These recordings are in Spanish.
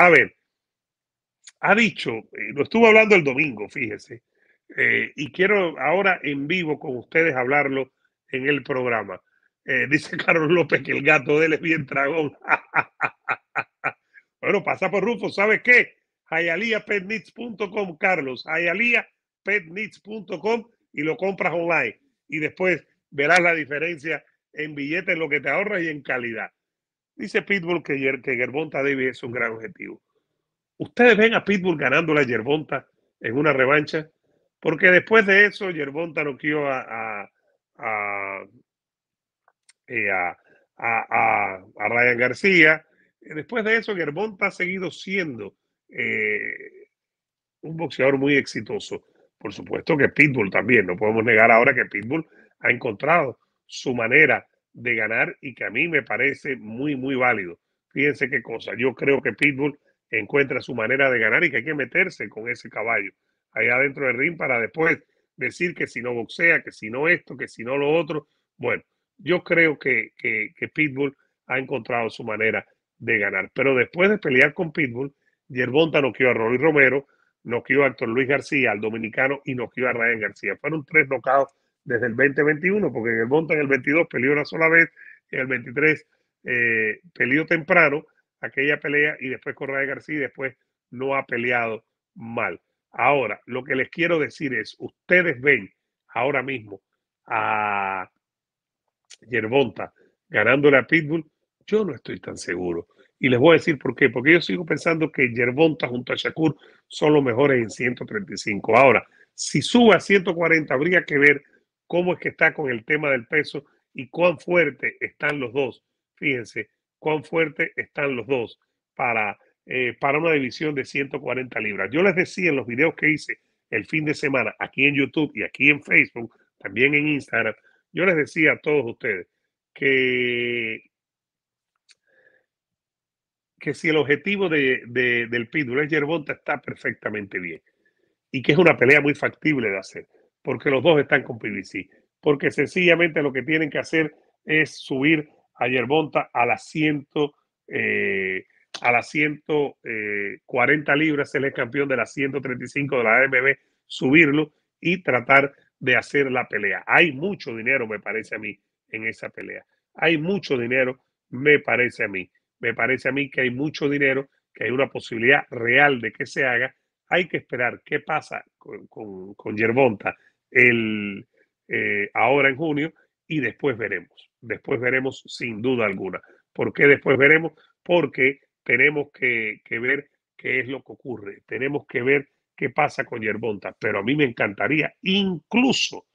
A ver, ha dicho, eh, lo estuvo hablando el domingo, fíjese, eh, y quiero ahora en vivo con ustedes hablarlo en el programa. Eh, dice Carlos López que el gato de él es bien dragón. bueno, pasa por Rufo, ¿sabes qué? hayaliapetnits.com, Carlos, hayaliapetnits.com y lo compras online. Y después verás la diferencia en billetes, lo que te ahorras y en calidad. Dice Pitbull que, que debe es un gran objetivo. ¿Ustedes ven a Pitbull ganando la Gerbonta en una revancha? Porque después de eso, Gerbonta no eh, a, a, Ryan García. Después de eso, Gerbonta ha seguido siendo eh, un boxeador muy exitoso. Por supuesto que Pitbull también, no podemos negar ahora que Pitbull ha encontrado su manera de ganar y que a mí me parece muy, muy válido. Fíjense qué cosa. Yo creo que Pitbull encuentra su manera de ganar y que hay que meterse con ese caballo allá adentro del ring para después decir que si no boxea, que si no esto, que si no lo otro. Bueno, yo creo que, que, que Pitbull ha encontrado su manera de ganar. Pero después de pelear con Pitbull, Yerbonta noqueó a Rory Romero, noqueó a Héctor Luis García, al dominicano, y noqueó a Ryan García. Fueron tres nocados desde el 2021, porque en el Monta en el 22 peleó una sola vez, en el 23 eh, peleó temprano aquella pelea y después Correa García después no ha peleado mal. Ahora, lo que les quiero decir es, ustedes ven ahora mismo a Yerbonta ganándole a Pitbull, yo no estoy tan seguro. Y les voy a decir por qué, porque yo sigo pensando que Yerbonta junto a Shakur son los mejores en 135. Ahora, si sube a 140, habría que ver cómo es que está con el tema del peso y cuán fuerte están los dos. Fíjense, cuán fuerte están los dos para, eh, para una división de 140 libras. Yo les decía en los videos que hice el fin de semana, aquí en YouTube y aquí en Facebook, también en Instagram, yo les decía a todos ustedes que, que si el objetivo de, del Pitbull es Yerbonta está perfectamente bien y que es una pelea muy factible de hacer porque los dos están con PBC, porque sencillamente lo que tienen que hacer es subir a Yerbonta a las 140 eh, eh, libras, el ex campeón de las 135 de la AMB, subirlo y tratar de hacer la pelea. Hay mucho dinero, me parece a mí, en esa pelea. Hay mucho dinero, me parece a mí. Me parece a mí que hay mucho dinero, que hay una posibilidad real de que se haga hay que esperar qué pasa con, con, Yerbonta el, eh, ahora en junio y después veremos. Después veremos sin duda alguna. ¿Por qué después veremos? Porque tenemos que, que ver qué es lo que ocurre. Tenemos que ver qué pasa con Yerbonta. Pero a mí me encantaría, incluso,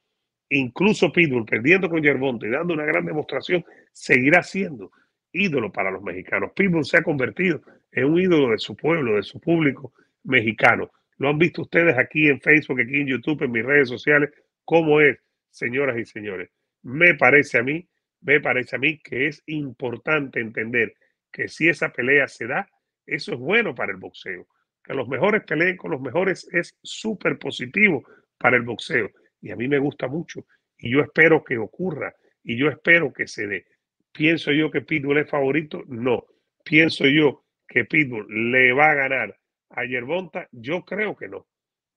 incluso Pitbull perdiendo con Yerbonta y dando una gran demostración, seguirá siendo ídolo para los mexicanos. Pitbull se ha convertido en un ídolo de su pueblo, de su público, mexicano. Lo han visto ustedes aquí en Facebook, aquí en YouTube, en mis redes sociales, cómo es, señoras y señores. Me parece a mí, me parece a mí que es importante entender que si esa pelea se da, eso es bueno para el boxeo. Que los mejores peleen con los mejores es súper positivo para el boxeo. Y a mí me gusta mucho. Y yo espero que ocurra. Y yo espero que se dé. ¿Pienso yo que Pitbull es favorito? No. Pienso yo que Pitbull le va a ganar a Yerbonta? Yo creo que no.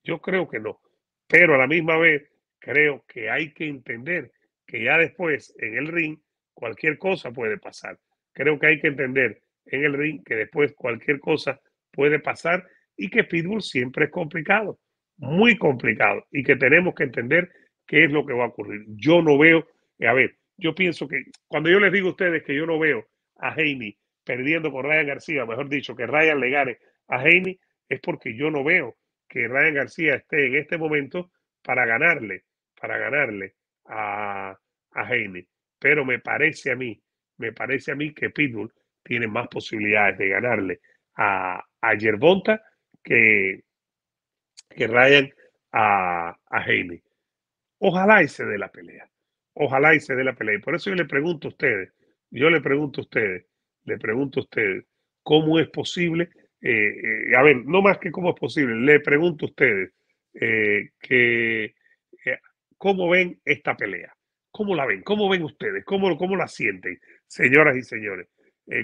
Yo creo que no. Pero a la misma vez, creo que hay que entender que ya después en el ring cualquier cosa puede pasar. Creo que hay que entender en el ring que después cualquier cosa puede pasar y que Pitbull siempre es complicado, muy complicado, y que tenemos que entender qué es lo que va a ocurrir. Yo no veo, a ver, yo pienso que cuando yo les digo a ustedes que yo no veo a Jaime perdiendo con Ryan García, mejor dicho, que Ryan le gane a Jaime es porque yo no veo que Ryan García esté en este momento para ganarle, para ganarle a, a Heine. Pero me parece a mí, me parece a mí que Pitbull tiene más posibilidades de ganarle a, a Yerbonta que, que Ryan a, a Heine. Ojalá y se dé la pelea. Ojalá y se dé la pelea. Y por eso yo le pregunto a ustedes, yo le pregunto a ustedes, le pregunto a ustedes, ¿cómo es posible eh, eh, a ver, no más que cómo es posible, le pregunto a ustedes eh, que, cómo ven esta pelea, cómo la ven, cómo ven ustedes, cómo, cómo la sienten, señoras y señores,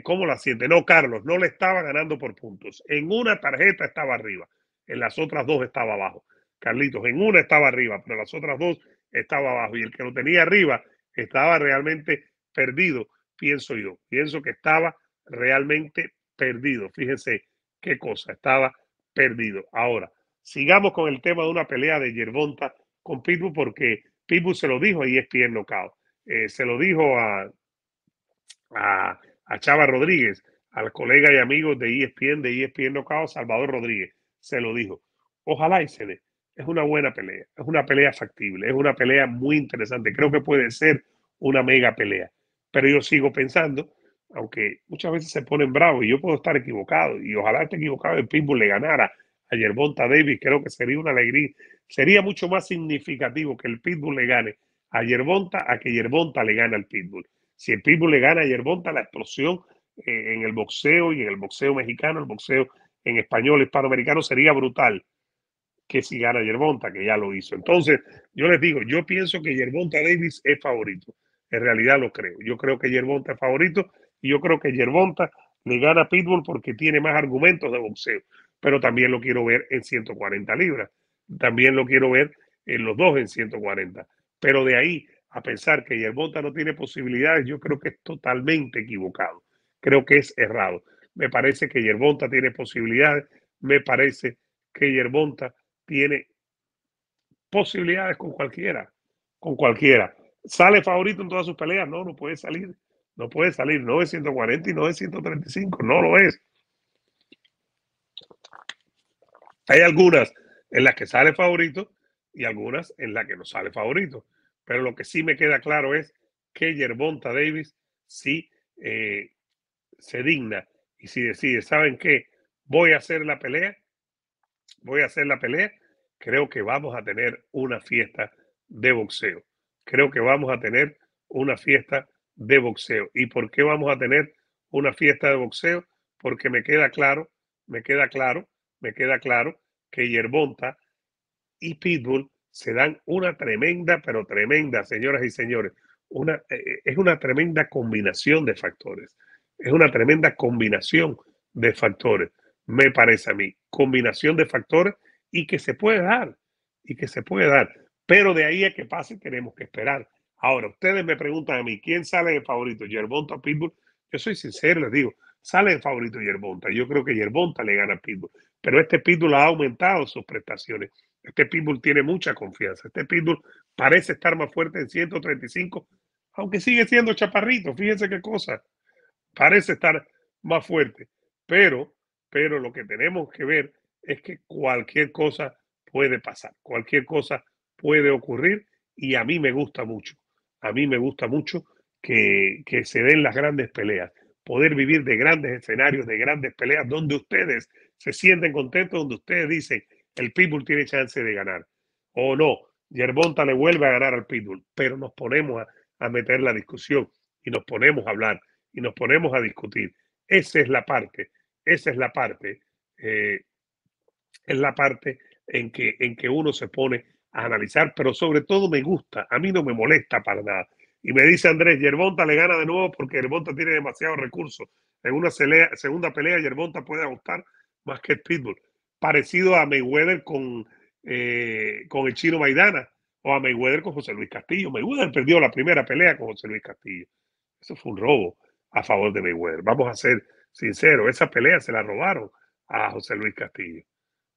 cómo la sienten. No, Carlos, no le estaba ganando por puntos. En una tarjeta estaba arriba, en las otras dos estaba abajo. Carlitos, en una estaba arriba, pero en las otras dos estaba abajo. Y el que lo tenía arriba estaba realmente perdido, pienso yo. Pienso que estaba realmente perdido. Fíjense, qué cosa, estaba perdido. Ahora, sigamos con el tema de una pelea de Yerbonta con Pitbull, porque Pitbull se lo dijo a ESPN Knockout, eh, se lo dijo a, Chava Rodríguez, al colega y amigo de ESPN, de ESPN Knockout, Salvador Rodríguez, se lo dijo. Ojalá y se dé. Es una buena pelea, es una pelea factible, es una pelea muy interesante. Creo que puede ser una mega pelea. Pero yo sigo pensando aunque muchas veces se ponen bravos y yo puedo estar equivocado y ojalá esté equivocado el Pitbull le ganara a Yermonta Davis, creo que sería una alegría, sería mucho más significativo que el Pitbull le gane a Yermonta a que Yermonta le gane al Pitbull Si el Pitbull le gana a Yermonta la explosión eh, en el boxeo y en el boxeo mexicano, el boxeo en español hispanoamericano sería brutal que si gana Yermonta que ya lo hizo. Entonces, yo les digo, yo pienso que Yermonta Davis es favorito. En realidad lo creo. Yo creo que Yermonta es favorito yo creo que Yerbonta le gana a Pitbull porque tiene más argumentos de boxeo. Pero también lo quiero ver en 140 libras. También lo quiero ver en los dos en 140. Pero de ahí a pensar que Yerbonta no tiene posibilidades, yo creo que es totalmente equivocado. Creo que es errado. Me parece que Yerbonta tiene posibilidades. Me parece que Yerbonta tiene posibilidades con cualquiera. Con cualquiera. ¿Sale favorito en todas sus peleas? No, no puede salir no puede salir, no y no es 135, no lo es. Hay algunas en las que sale favorito y algunas en las que no sale favorito. Pero lo que sí me queda claro es que Yerbonta Davis sí eh, se digna y si decide, ¿saben qué? Voy a hacer la pelea, voy a hacer la pelea, creo que vamos a tener una fiesta de boxeo. Creo que vamos a tener una fiesta de boxeo. ¿Y por qué vamos a tener una fiesta de boxeo? Porque me queda claro, me queda claro, me queda claro que Yerbonta y Pitbull se dan una tremenda, pero tremenda, señoras y señores, una, eh, eh, es una tremenda combinación de factores. Es una tremenda combinación de factores, me parece a mí. Combinación de factores y que se puede dar, y que se puede dar. Pero de ahí a que pase tenemos que esperar. Ahora, ustedes me preguntan a mí, ¿quién sale de favorito? ¿Yerbonta o Pitbull? Yo soy sincero, les digo, sale de favorito Yerbonta. Yo creo que Yerbonta le gana a Pitbull. Pero este Pitbull ha aumentado sus prestaciones. Este Pitbull tiene mucha confianza. Este Pitbull parece estar más fuerte en 135, aunque sigue siendo chaparrito. Fíjense qué cosa. Parece estar más fuerte. Pero, pero lo que tenemos que ver es que cualquier cosa puede pasar. Cualquier cosa puede ocurrir. Y a mí me gusta mucho a mí me gusta mucho que, se den las grandes peleas, poder vivir de grandes escenarios, de grandes peleas, donde ustedes se sienten contentos, donde ustedes dicen, el Pitbull tiene chance de ganar, o no, Yermonta le vuelve a ganar al Pitbull, pero nos ponemos a, meter la discusión y nos ponemos a hablar y nos ponemos a discutir. Esa es la parte, esa es la parte, eh, es la parte en que, en que uno se pone a analizar, pero sobre todo me gusta, a mí no me molesta para nada. Y me dice Andrés, Yerbonta le gana de nuevo porque Yerbonta tiene demasiados recursos. En una segunda pelea, Yerbonta puede ajustar más que el Pitbull. Parecido a Mayweather con, eh, con el chino Maidana o a Mayweather con José Luis Castillo. Mayweather perdió la primera pelea con José Luis Castillo. Eso fue un robo a favor de Mayweather. Vamos a ser sinceros, esa pelea se la robaron a José Luis Castillo.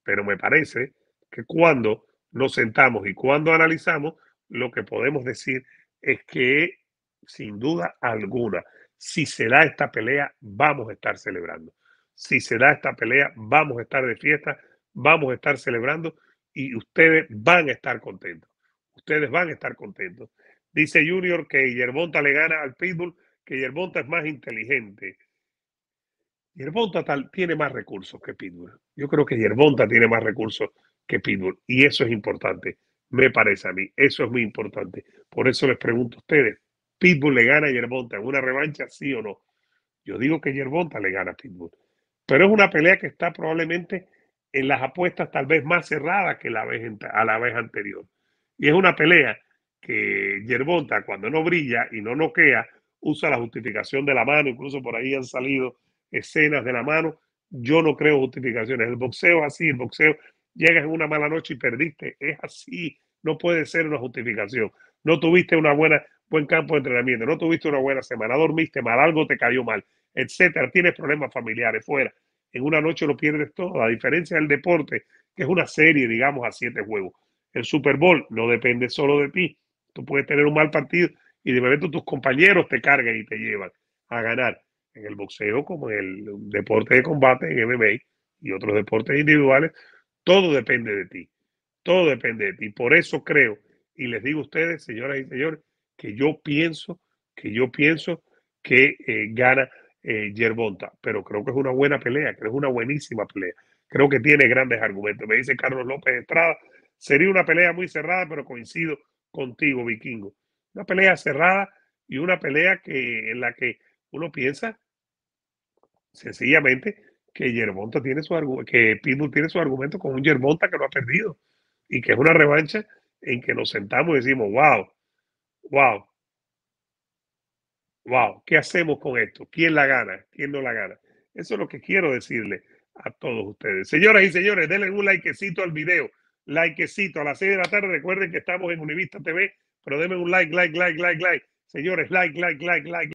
Pero me parece que cuando nos sentamos y cuando analizamos, lo que podemos decir es que sin duda alguna, si se da esta pelea, vamos a estar celebrando. Si se da esta pelea, vamos a estar de fiesta, vamos a estar celebrando y ustedes van a estar contentos. Ustedes van a estar contentos. Dice Junior que Yerbonta le gana al Pitbull, que Yerbonta es más inteligente. Yerbonta tal, tiene más recursos que Pitbull. Yo creo que Yerbonta tiene más recursos que Pitbull. Y eso es importante, me parece a mí. Eso es muy importante. Por eso les pregunto a ustedes, ¿Pitbull le gana a Yerbonta en una revancha, sí o no? Yo digo que Yerbonta le gana a Pitbull. Pero es una pelea que está probablemente en las apuestas tal vez más cerrada que la vez, a la vez anterior. Y es una pelea que Yerbonta cuando no brilla y no noquea, usa la justificación de la mano, incluso por ahí han salido escenas de la mano. Yo no creo justificaciones. El boxeo así, el boxeo llegas en una mala noche y perdiste. Es así, no puede ser una justificación. No tuviste una buena, buen campo de entrenamiento, no tuviste una buena semana, dormiste mal, algo te cayó mal, etcétera, tienes problemas familiares, fuera. En una noche lo pierdes todo, a diferencia del deporte, que es una serie, digamos, a siete juegos. El Super Bowl no depende solo de ti. Tú puedes tener un mal partido y de momento tus compañeros te cargan y te llevan a ganar. En el boxeo, como en el deporte de combate, en MMA y otros deportes individuales, todo depende de ti. Todo depende de ti. Por eso creo, y les digo a ustedes, señoras y señores, que yo pienso, que yo pienso que eh, gana eh, Yerbonta. Pero creo que es una buena pelea, creo que es una buenísima pelea. Creo que tiene grandes argumentos. Me dice Carlos López Estrada, sería una pelea muy cerrada, pero coincido contigo, vikingo. Una pelea cerrada y una pelea que, en la que uno piensa sencillamente que Yermonta tiene su que Pitbull tiene su argumento con un Yermonta que lo ha perdido y que es una revancha en que nos sentamos y decimos, wow, wow, wow, ¿qué hacemos con esto? ¿Quién la gana? ¿Quién no la gana? Eso es lo que quiero decirle a todos ustedes. Señoras y señores, denle un likecito al video, likecito a las 6 de la tarde. Recuerden que estamos en Univista TV, pero denme un like, like, like, like, like. Señores, like, like, like, like.